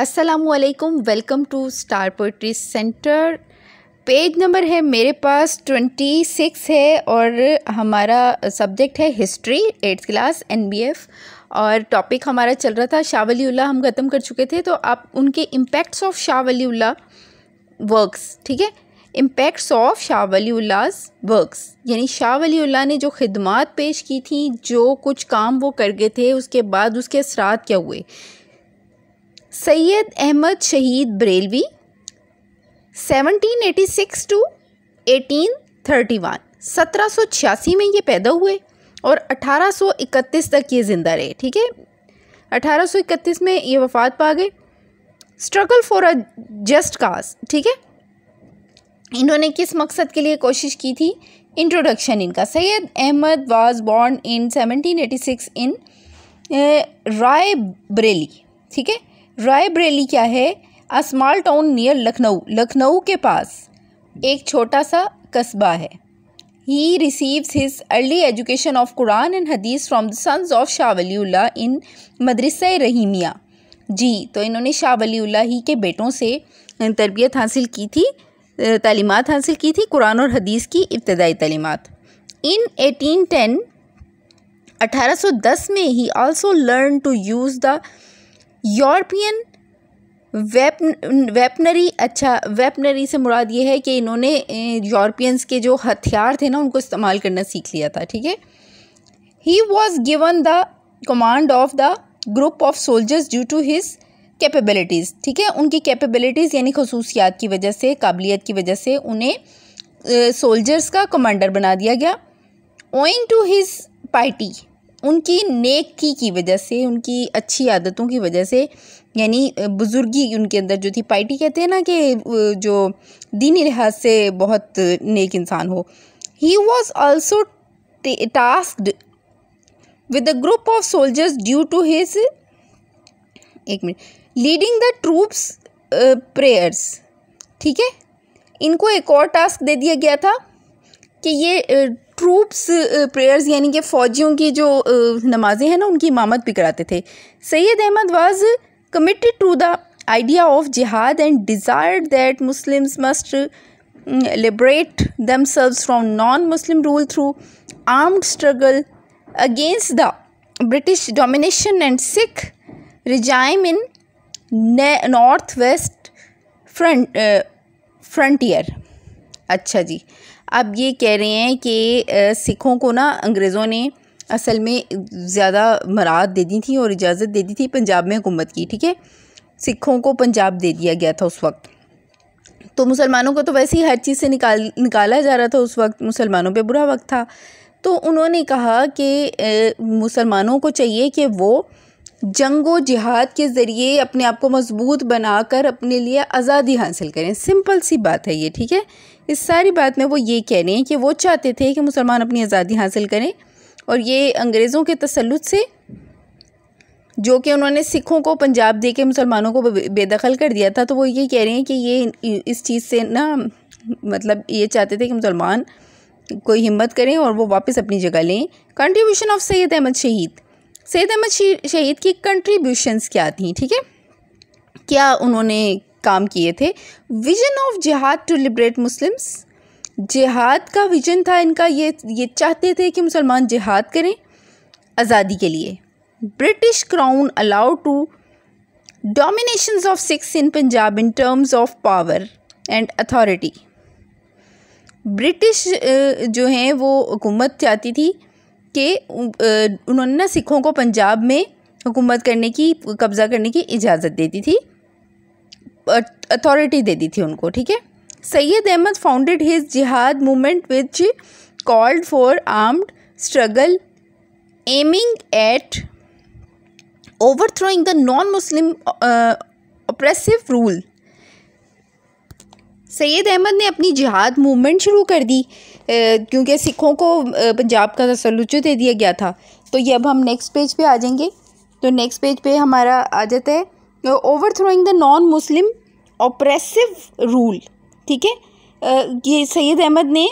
असलकम welcome to star poetry centre page number है मेरे पास ट्वेंटी सिक्स है और हमारा सब्जेक्ट है history eighth class N B F और टॉपिक हमारा चल रहा था शाह हम ख़त्म कर चुके थे तो आप उनके impacts of Shah Waliullah works ठीक है impacts of Shah Waliullah's works यानी शाह वलीउल्ला ने जो खिदमत पेश की थी जो कुछ काम वो कर गए थे उसके बाद उसके असरात क्या हुए Syed Ahmad Shaheed Barelvi 1786 to eighteen thirty one में ये पैदा हुए और 1831 तक ये ज़िंदा रहे ठीक है 1831 में ये वफात पा गए struggle for a just cause ठीक है इन्होंने किस मकसद के लिए कोशिश की थी इंट्रोडक्शन इनका Syed Ahmad was born in 1786 in Rae Bareli ठीक है रायबरेली क्या है a small town near Lucknow Lucknow के पास एक छोटा सा कस्बा है he receives his early education of Quran and Hadith from the sons of Shah Wali in Madrasa Rahimiya जी तो इन्होंने शाह वली ही के बेटों से तरबियत हासिल की थी तलीमत हासिल की थी कुरान और हदीस की इब्तदाई तलीमत इन एटीन टेन अठारह सौ दस में he also learn to use the European weap weaponry अच्छा वेपनरी से मुराद ये है कि इन्होंने यूरोपियंस के जो हथियार थे ना उनको इस्तेमाल करना सीख लिया था ठीक है he was given the command of the group of soldiers due to his capabilities ठीक है उनकी कैपेबिलिटीज़ यानी खसूसियात की वजह से काबिलियत की वजह से उन्हें सोल्जर्स का कमांडर बना दिया गया ओइंग टू हिज पार्टी उनकी नेकी की वजह से उनकी अच्छी आदतों की वजह से यानी बुज़ुर्गी उनके अंदर जो थी पाइटी कहते हैं ना कि जो दीनी लिहाज से बहुत नेक इंसान हो he was also tasked with a group of soldiers due to his एक मिनट लीडिंग द ट्रूप्स प्रेयर्स ठीक है इनको एक और टास्क दे दिया गया था कि ये ट्रूप्स प्रेयर्स uh, यानी कि फ़ौजियों की जो uh, नमाज़ें हैं ना उनकी इमामत भी कराते थे Syed Ahmad was committed to the idea of jihad and desired that Muslims must liberate themselves from non Muslim rule through armed struggle against the British domination and Sikh regime in north west front frontier अच्छा जी अब ये कह रहे हैं कि सिखों को ना अंग्रेज़ों ने असल में ज़्यादा मराद दे दी थी और इजाज़त दे दी थी पंजाब में हुकूमत की ठीक है सिखों को पंजाब दे दिया गया था उस वक्त तो मुसलमानों को तो वैसे ही हर चीज़ से निकाल निकाला जा रहा था उस वक्त मुसलमानों पे बुरा वक्त था तो उन्होंने कहा कि मुसलमानों को चाहिए कि वो जंग व जिहाद के ज़रिए अपने आप को मजबूत बनाकर अपने लिए आज़ादी हासिल करें सिंपल सी बात है ये ठीक है इस सारी बात में वो ये कह रहे हैं कि वो चाहते थे कि मुसलमान अपनी आज़ादी हासिल करें और ये अंग्रेज़ों के तसलुत से जो कि उन्होंने सिखों को पंजाब दे के मुसलमानों को बेदखल कर दिया था तो वो ये कह रहे हैं कि ये इस चीज़ से ना मतलब ये चाहते थे कि मुसलमान कोई हिम्मत करें और वो वापस अपनी जगह लें कंट्रीब्यूशन ऑफ सैद अहमद शहीद सैद अहमद शहीद की कंट्रीब्यूशंस क्या थी ठीक है क्या उन्होंने काम किए थे vision of jihad to liberate Muslims जिहाद का विजन था इनका ये ये चाहते थे कि मुसलमान जिहाद करें आज़ादी के लिए British crown allowed to domination of Sikhs in Punjab in terms of power and authority British जो हैं वो हुकूमत चाहती थी कि उन्होंने ना सिखों को पंजाब में हुकूमत करने की कब्ज़ा करने की इजाज़त देती थी अथॉरिटी दे दी थी उनको ठीक है Syed Ahmad founded his jihad movement which called for armed struggle aiming at overthrowing the non Muslim oppressive rule Syed Ahmad ने अपनी जिहाद मूवमेंट शुरू कर दी क्योंकि सिखों को पंजाब का तसलुच दे दिया गया था तो ये अब हम नेक्स्ट पेज पे आ जाएंगे तो नेक्स्ट पेज पे हमारा आ जाता है overthrowing the non Muslim oppressive rule ठीक है uh, ये सैद अहमद ने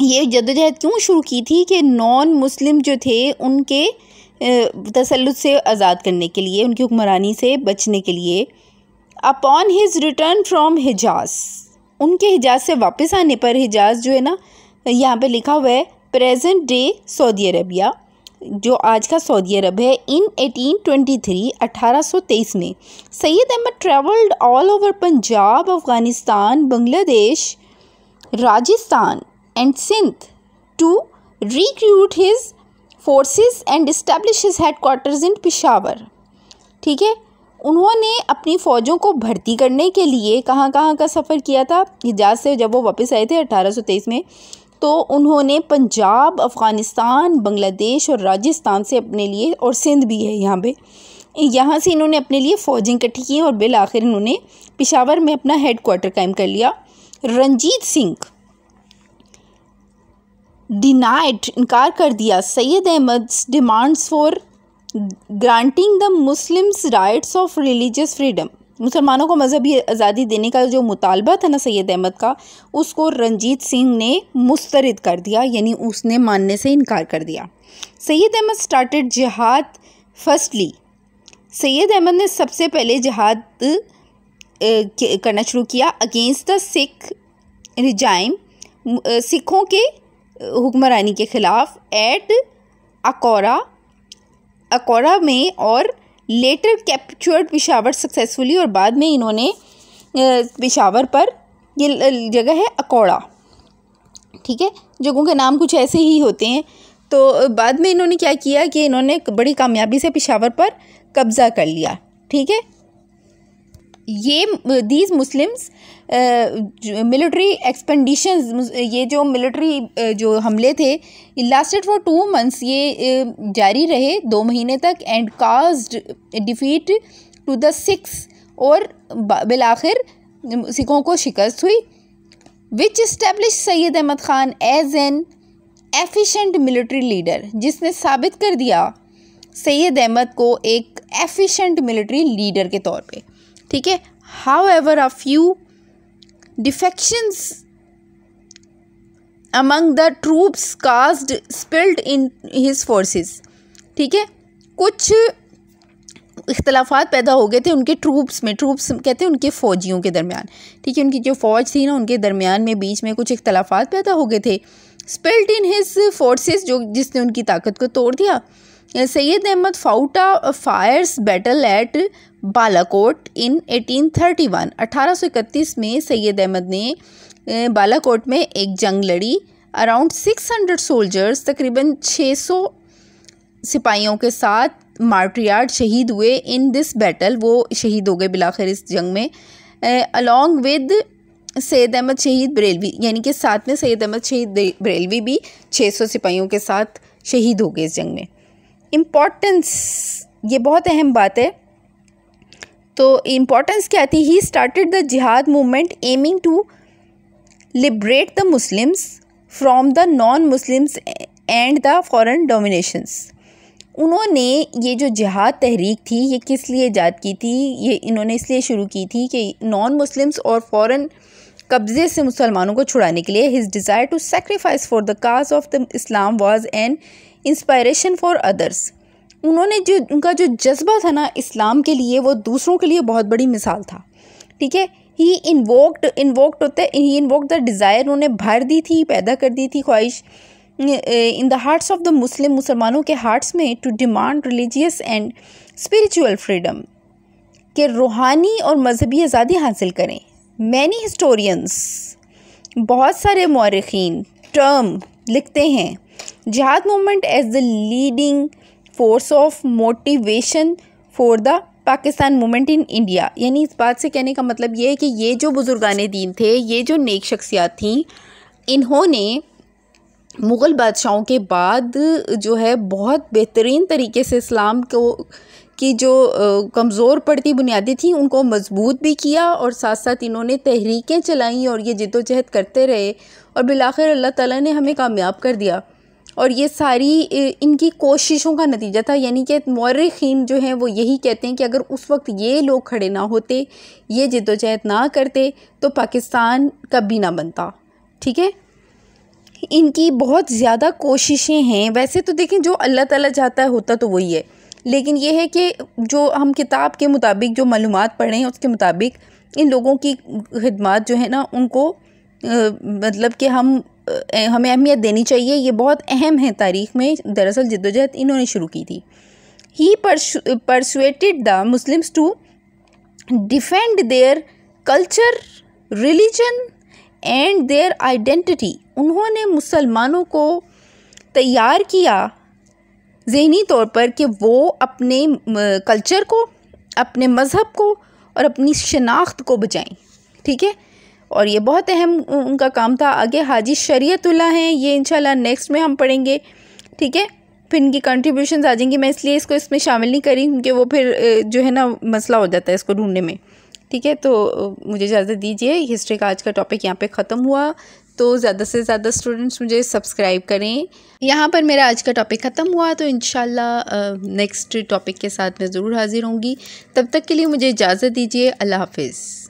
ये जदोजहद क्यों शुरू की थी कि नॉन मुस्लिम जो थे उनके uh, तसलुत से आज़ाद करने के लिए उनकी हुक्मरानी से बचने के लिए upon his return from Hijaz उनके हिजाज से वापस आने पर हिजाज जो है ना यहाँ पे लिखा हुआ है प्रेजेंट डे सऊदी अरबिया जो आज का सऊदी अरब है इन 1823 1823 में Syed Ahmad travelled all over Punjab Afghanistan Bangladesh Rajasthan and Sindh to recruit his forces and establish his headquarters in Peshawar ठीक है उन्होंने अपनी फ़ौजों को भर्ती करने के लिए कहाँ कहाँ का सफ़र किया था हिजाज से जब वो वापस आए थे 1823 में तो उन्होंने पंजाब अफ़गानिस्तान बांग्लादेश और राजस्थान से अपने लिए और सिंध भी है यहाँ पे यहाँ से इन्होंने अपने लिए फ़ौजें इकट्ठी की और बिल आखिर इन्होंने पिशावर में अपना हेड क्वार्टर कायम कर लिया रंजीत सिंह डिनाइड इनकार कर दिया Syed Ahmad demands for granting the Muslims rights of religious freedom मुसलमानों को मजहबी आज़ादी देने का जो मुतालबा था ना सैद अहमद का उसको रंजीत सिंह ने मुस्तरद कर दिया यानी उसने मानने से इनकार कर दिया Syed Ahmad started jihad firstly Syed Ahmad ने सबसे पहले जहाद करना शुरू किया अगेंस्ट द सिख रिजाइम सिखों के हुक्मरानी के ख़िलाफ़ एट अकोरा अकोरा में और लेटर कैप्चर्ड पिशावर सक्सेसफुली और बाद में इन्होंने पिशावर पर ये जगह है अकोड़ा ठीक है जगहों के नाम कुछ ऐसे ही होते हैं तो बाद में इन्होंने क्या किया कि इन्होंने बड़ी कामयाबी से पिशावर पर कब्ज़ा कर लिया ठीक है ये दीज मुस्लिम्स मिलिट्री एक्सपेंडिशन ये जो मिलिट्री जो हमले थे लास्टेड फॉर टू मंथ्स ये जारी रहे दो महीने तक and cause defeat to the Sikhs और आखिर सिखों को शिकस्त हुई which establish Syed Ahmad Khan as an efficient military leader जिसने साबित कर दिया सैद अहमद को एक एफिशेंट मिलिट्री लीडर के तौर पे ठीक है however a few defections among the troops caused spilled in his forces ठीक है कुछ इख्तलाफात पैदा हो गए थे उनके ट्रूप्स में ट्रूप्स कहते हैं उनके फ़ौजियों के दरमियान ठीक है उनकी जो फ़ौज थी ना उनके दरमियान में बीच में कुछ इख्तलाफात पैदा हो गए थे स्पिल्ट इन हिज फोर्सेस जो जिसने उनकी ताकत को तोड़ दिया Syed Ahmad fought a fierce battle at Balakot in 1831 1831 में सैयद अहमद ने बालाकोट में एक जंग लड़ी अराउंड 600 सोल्जर्स तकरीबन 600 सिपाहियों के साथ मार्टियार्ड शहीद हुए इन दिस बैटल वो शहीद हो गए बिलाखिर इस जंग में अलॉन्ग विद सैद अहमद शहीद बरेलवी यानी कि साथ में सैद अहमद शहीद बरेलवी भी 600 सिपाहियों के साथ शहीद हो गए इस जंग में इम्पोर्टेंस ये बहुत अहम बात है तो इम्पोर्टेंस क्या थी he started the jihad movement aiming to liberate the Muslims from the non Muslims and the foreign dominations उन्होंने ये जो जिहाद तहरीक थी ये किस लिए ईजाद की थी ये इन्होंने इसलिए शुरू की थी कि नॉन मुस्लिम्स और फॉरेन कब्ज़े से मुसलमानों को छुड़ाने के लिए his desire to sacrifice for the cause of the Islam was an inspiration for others उन्होंने जो उनका जो जज्बा था ना इस्लाम के लिए वो दूसरों के लिए बहुत बड़ी मिसाल था ठीक है ही इन्वोक्ड इन्वोक्ड होते ही इन्वोक द डिज़ायर उन्होंने भर दी थी पैदा कर दी थी ख्वाहिश in the hearts of the Muslim मुसलमानों के हार्ट्स में to demand religious and spiritual freedom के रूहानी और मजहबी आज़ादी हासिल करें मैनी हिस्टोरियंस बहुत सारे मौरखीन टर्म लिखते हैं jihad movement as the leading force of motivation for the Pakistan movement in India यानी इस बात से कहने का मतलब ये है कि ये जो बुज़ुर्गान दीन थे ये जो नेक शख्सियात थीं इन्होंने मुग़ल बादशाहों के बाद जो है बहुत बेहतरीन तरीके से इस्लाम को की जो कमज़ोर पड़ती बुनियादी थी उनको मजबूत भी किया और साथ साथ इन्होंने तहरीकें चलाईं और ये जद्दोजहद करते रहे और बिलाखिर अल्लाह ताला ने हमें कामयाब कर दिया और ये सारी इनकी कोशिशों का नतीजा था यानी कि मौरखीन जो हैं वो यही कहते हैं कि अगर उस वक्त ये लोग खड़े ना होते ये जद्दोजहद ना करते तो पाकिस्तान कभी ना बनता ठीक है इनकी बहुत ज़्यादा कोशिशें हैं वैसे तो देखें जो अल्लाह ताला चाहता है होता तो वही है लेकिन ये है कि जो हम किताब के मुताबिक जो मालूम पढ़ें उसके मुताबिक इन लोगों की खदमात जो है ना उनको आ, मतलब कि हम हमें अहमियत देनी चाहिए ये बहुत अहम है तारीख में दरअसल जद्दोजहद इन्होंने शुरू की थी he persuaded the Muslims to defend their culture religion and their identity उन्होंने मुसलमानों को तैयार किया जहनी तौर पर कि वो अपने कल्चर को अपने मज़हब को और अपनी शनाख्त को बचाएं ठीक है और ये बहुत अहम उनका काम था आगे हाजी शरीयतुल्ला हैं ये इंशाल्लाह नेक्स्ट में हम पढ़ेंगे ठीक है फिर इनकी कंट्रीब्यूशन आ जाएंगी मैं इसलिए इसको इसमें शामिल नहीं करी क्योंकि वो फिर जो है ना मसला हो जाता है इसको ढूंढने में ठीक है तो मुझे इजाज़त दीजिए हिस्ट्री का आज का टॉपिक यहाँ पर ख़त्म हुआ तो ज़्यादा से ज़्यादा स्टूडेंट्स मुझे सब्सक्राइब करें यहाँ पर मेरा आज का टॉपिक ख़त्म हुआ तो इन नेक्स्ट टॉपिक के साथ मैं ज़रूर हाज़िर होंगी तब तक के लिए मुझे इजाज़त दीजिए अल्लाह हाफिज़